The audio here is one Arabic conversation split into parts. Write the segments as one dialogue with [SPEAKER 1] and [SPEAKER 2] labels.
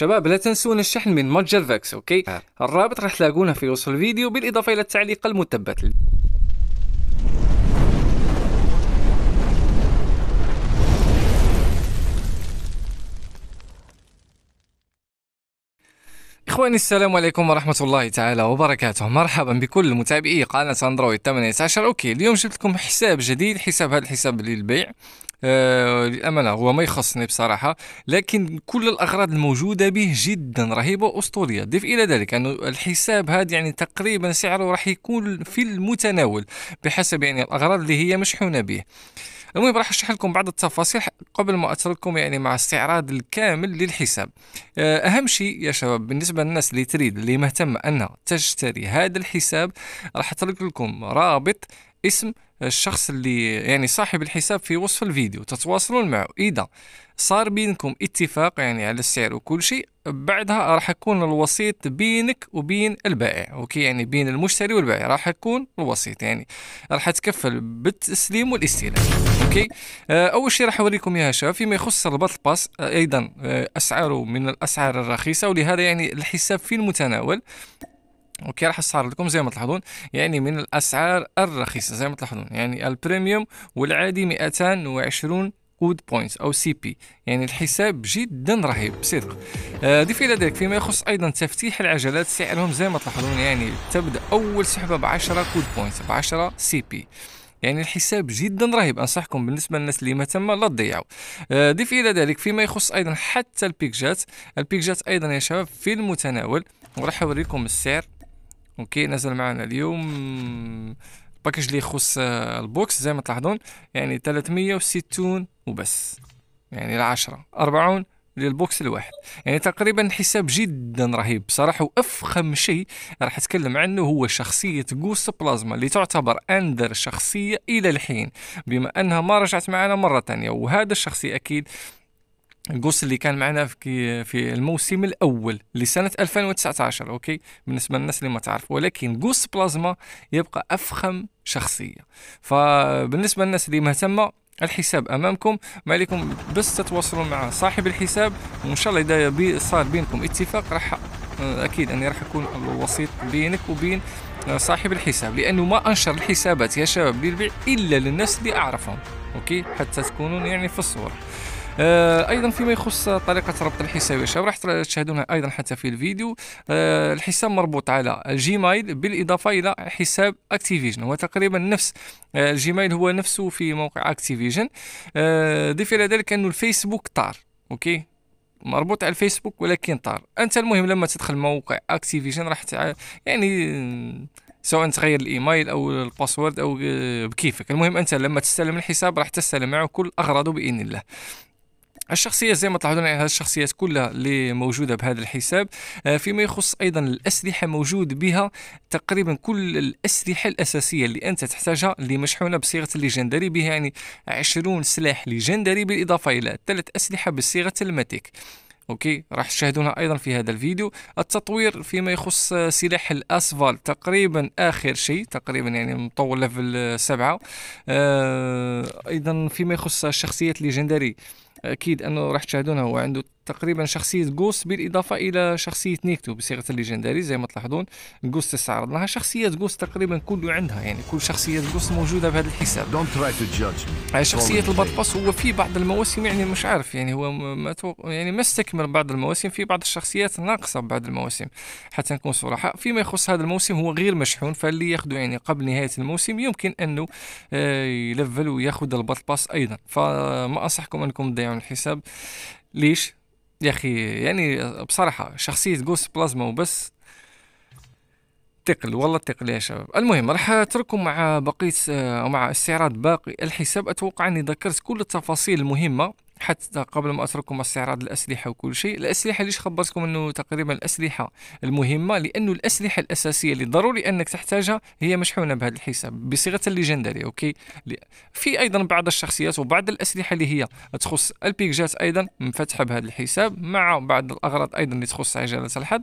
[SPEAKER 1] شباب لا تنسون الشحن من متجر فاكس اوكي ها. آه. الرابط راح تلاقونه في وصف الفيديو بالاضافه الى التعليق المثبت اخواني السلام عليكم ورحمه الله تعالى وبركاته مرحبا بكل متابعي قناه اندرويد 18 اوكي اليوم جبت لكم حساب جديد حساب هذا الحساب للبيع آه، للامانه هو ما يخصني بصراحه لكن كل الاغراض الموجوده به جدا رهيبه واسطوريه ضف الى ذلك انه يعني الحساب هذا يعني تقريبا سعره راح يكون في المتناول بحسب يعني الاغراض اللي هي مشحونه به المهم راح اشرح لكم بعض التفاصيل قبل ما اترككم يعني مع استعراض الكامل للحساب آه، اهم شيء يا شباب بالنسبه للناس اللي تريد اللي مهتمه انها تشتري هذا الحساب راح اترك لكم رابط اسم الشخص اللي يعني صاحب الحساب في وصف الفيديو تتواصلون معه اذا صار بينكم اتفاق يعني على السعر وكل شيء بعدها راح يكون الوسيط بينك وبين البائع اوكي يعني بين المشتري والبائع راح يكون الوسيط يعني راح تكفل بالتسليم والاستلام اوكي آه، اول شيء راح اوريكم اياها شباب فيما يخص الرباط باس آه، ايضا آه، اسعاره من الاسعار الرخيصه ولهذا يعني الحساب في المتناول اوكي راح صار لكم زي ما تلاحظون يعني من الاسعار الرخيصه زي ما تلاحظون يعني البريميوم والعادي 220 كود بوينت او سي بي يعني الحساب جدا رهيب بصدق آه، ضيف الى ذلك فيما يخص ايضا تفتيح العجلات سعرهم زي ما تلاحظون يعني تبدا اول سحبه ب 10 كود بوينت ب 10 سي بي يعني الحساب جدا رهيب انصحكم بالنسبه للناس اللي ما تم لا تضيعوا آه، ضيف الى ذلك فيما يخص ايضا حتى البيكجات البيكجات ايضا يا شباب في المتناول وراح اوريكم السعر اوكي نزل معنا اليوم الباكج اللي يخص آه، البوكس زي ما تلاحظون يعني 360 وبس يعني العشرة 40 للبوكس الواحد يعني تقريبا حساب جدا رهيب بصراحه وافخم شيء راح اتكلم عنه هو شخصيه جوست بلازما اللي تعتبر اندر شخصيه الى الحين بما انها ما رجعت معنا مره ثانيه وهذا الشخصيه اكيد القوس اللي كان معنا في في الموسم الاول لسنه 2019 اوكي بالنسبه للناس اللي ما تعرف ولكن قوس بلازما يبقى افخم شخصيه فبالنسبه للناس اللي مهتمه الحساب امامكم ما عليكم بس تتواصلوا مع صاحب الحساب وان شاء الله اذا بي صار بينكم اتفاق راح آه، اكيد اني راح اكون الوسيط بينك وبين آه، صاحب الحساب لانه ما انشر الحسابات يا شباب للبيع الا للناس اللي اعرفهم اوكي حتى تكونون يعني في الصوره آه، ايضا فيما يخص طريقه ربط الحسابات راح تشاهدونها ايضا حتى في الفيديو آه، الحساب مربوط على جيميل بالاضافه الى حساب اكتيفيجن هو تقريبا نفس الجيميل آه، هو نفسه في موقع اكتيفيجن ضيف الى ذلك انه الفيسبوك طار اوكي مربوط على الفيسبوك ولكن طار انت المهم لما تدخل موقع اكتيفيجن راح تع... يعني سواء تغير الايميل او الباسورد او بكيفك المهم انت لما تستلم الحساب راح تستلم معه كل اغراضه باذن الله الشخصيات زي ما تلاحظون يعني الشخصيات كلها اللي موجوده بهذا الحساب آه، فيما يخص ايضا الاسلحه موجود بها تقريبا كل الاسلحه الاساسيه اللي انت تحتاجها اللي مشحونه بصيغه الليجندري بها يعني 20 سلاح ليجندري بالاضافه الى ثلاث اسلحه بصيغه الماتيك اوكي راح تشاهدونها ايضا في هذا الفيديو التطوير فيما يخص سلاح الاسفال تقريبا اخر شيء تقريبا يعني مطول ليفل سبعة آه ايضا فيما يخص الشخصيات الليجندري اكيد انه راح تشاهدونها هو عنده تقريبا شخصيه جوس بالاضافه الى شخصيه نيكتو بصيغه الليجنداري زي ما تلاحظون جوس استعرضناها شخصيه جوس تقريبا كله عندها يعني كل شخصيه جوس موجوده بهذا الحساب دونت تراي تو جادج شخصيه البطبس هو في بعض المواسم يعني مش عارف يعني هو ما تو... يعني ما استكمل بعض المواسم في بعض الشخصيات ناقصه بعض المواسم حتى نكون صراحه فيما يخص هذا الموسم هو غير مشحون فاللي ياخذ يعني قبل نهايه الموسم يمكن انه آه، يلفل وياخذ البطبس ايضا فما انصحكم انكم تضيعوا يعمل حساب ليش يا اخي يعني بصراحه شخصيه جوست بلازما وبس تقل والله تقل يا شباب المهم راح اترككم مع بقيه آه، مع استعراض باقي الحساب اتوقع اني ذكرت كل التفاصيل المهمه حتى قبل ما اترككم استعراض الاسلحه وكل شيء الاسلحه ليش خبرتكم انه تقريبا الاسلحه المهمه لانه الاسلحه الاساسيه اللي ضروري انك تحتاجها هي مشحونه بهذا الحساب بصيغه الليجندري اوكي في ايضا بعض الشخصيات وبعض الاسلحه اللي هي تخص البيكجات ايضا منفتحه بهذا الحساب مع بعض الاغراض ايضا اللي تخص عجله الحظ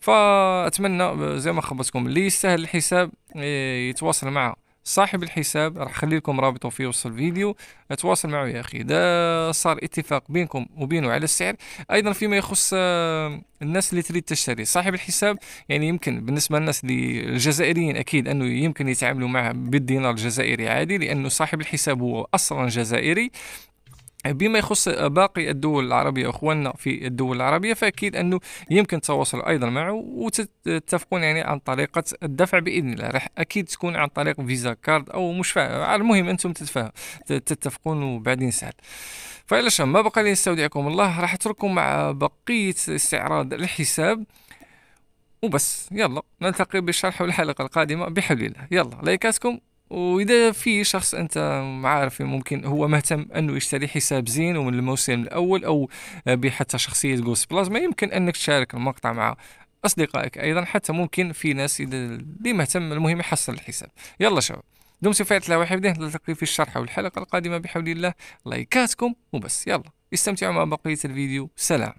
[SPEAKER 1] فاتمنى زي ما خبرتكم اللي يستاهل الحساب إيه، يتواصل مع صاحب الحساب راح خلي لكم رابطه في وصف الفيديو تواصل معه يا اخي اذا صار اتفاق بينكم وبينه على السعر ايضا فيما يخص آه، الناس اللي تريد تشتري صاحب الحساب يعني يمكن بالنسبه للناس اللي الجزائريين اكيد انه يمكن يتعاملوا معه بالدينار الجزائري عادي لانه صاحب الحساب هو اصلا جزائري بما يخص باقي الدول العربية أخواننا في الدول العربية فأكيد أنه يمكن التواصل أيضا معه وتتفقون يعني عن طريقة الدفع بإذن الله راح أكيد تكون عن طريق فيزا كارد أو مش فاهم المهم أنتم تتفاهم تتفقون وبعدين سهل فإلى ما بقى لي نستودعكم الله راح أترككم مع بقية استعراض الحساب وبس يلا نلتقي بالشرح والحلقة القادمة بحول الله يلا لايكاتكم واذا في شخص انت عارف ممكن هو مهتم انه يشتري حساب زين ومن الموسم الاول او بحتى شخصيه جوست بلازما يمكن انك تشارك المقطع مع اصدقائك ايضا حتى ممكن في ناس اذا اللي مهتم المهم يحصل الحساب يلا شباب دمتم في الله وحفظه نلتقي في الشرح والحلقه القادمه بحول الله لايكاتكم وبس يلا استمتعوا مع بقيه الفيديو سلام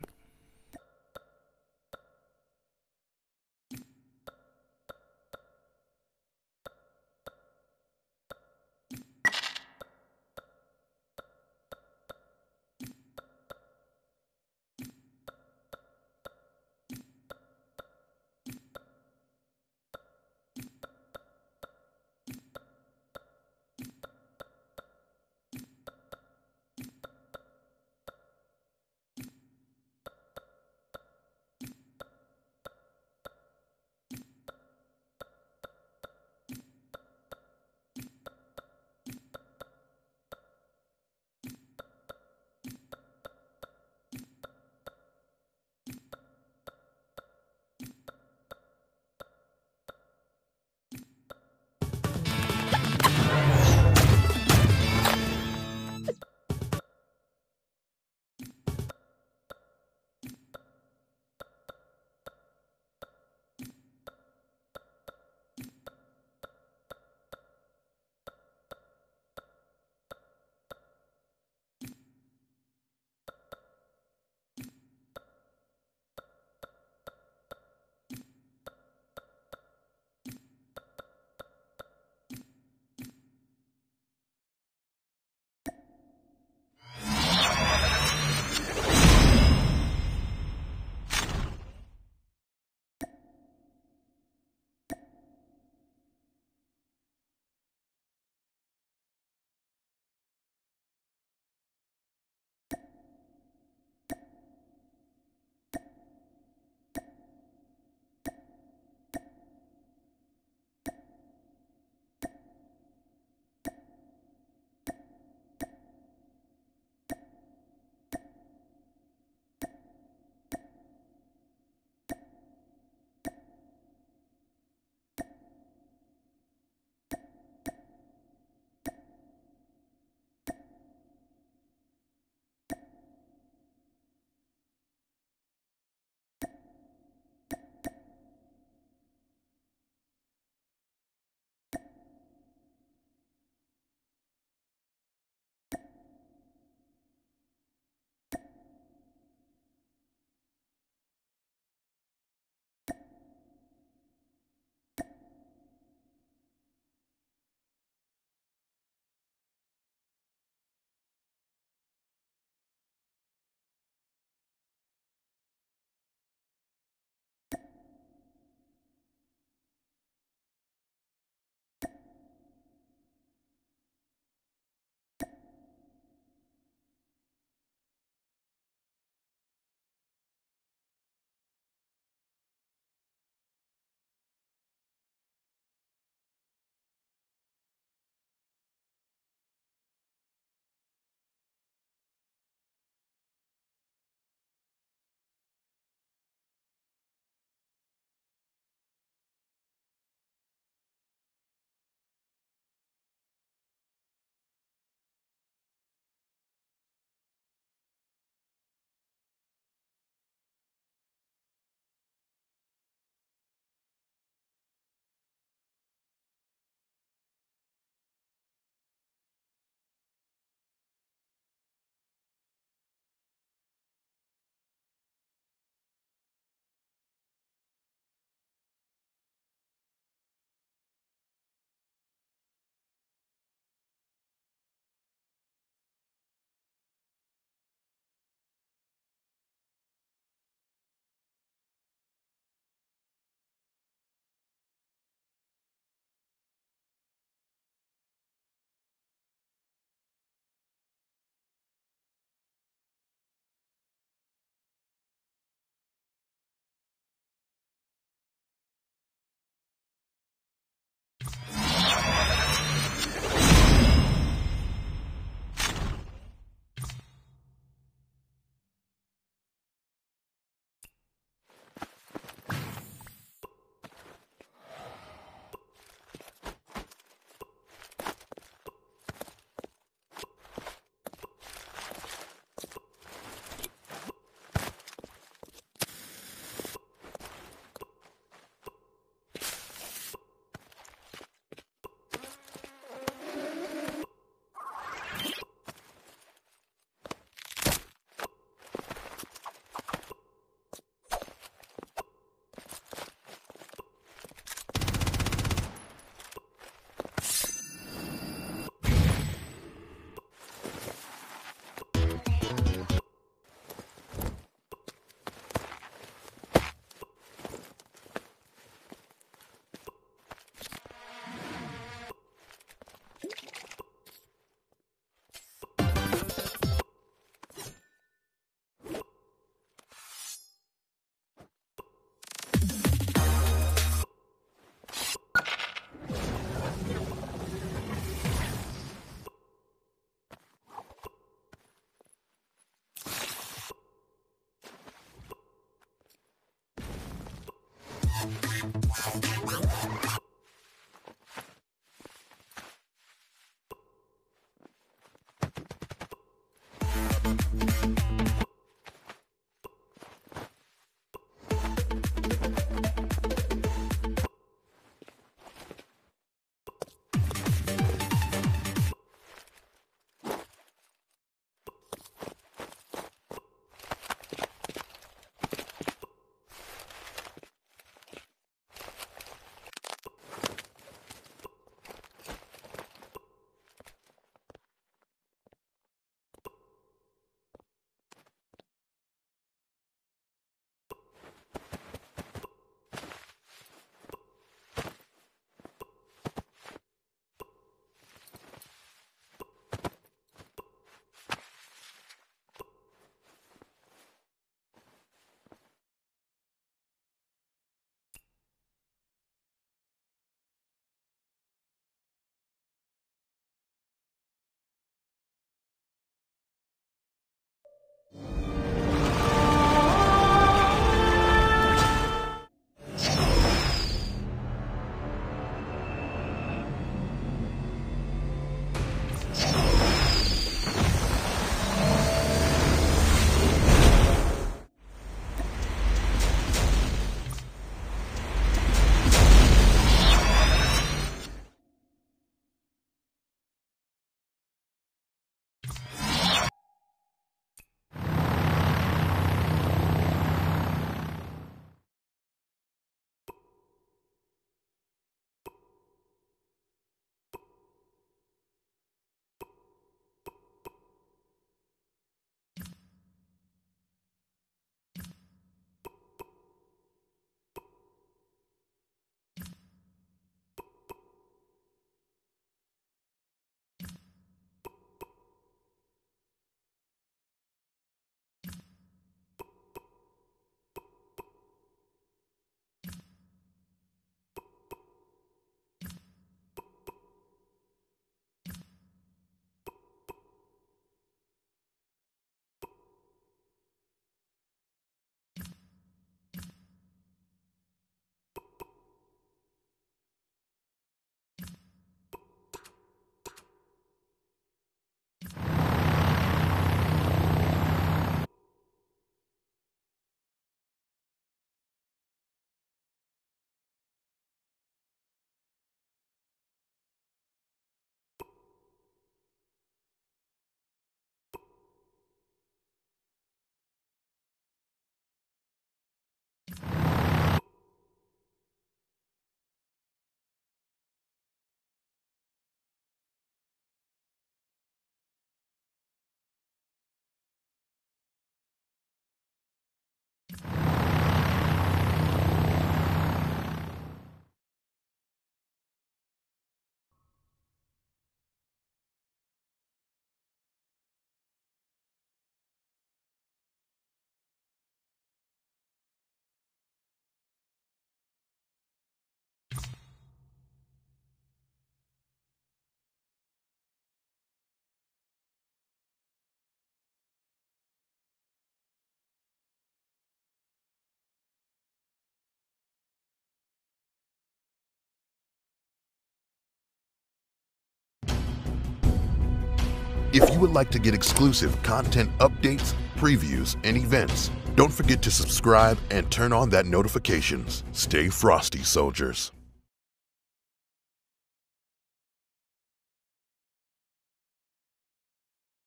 [SPEAKER 1] If you would like to get exclusive content updates, previews, and events, don't forget to subscribe and turn on that notifications. Stay frosty, soldiers.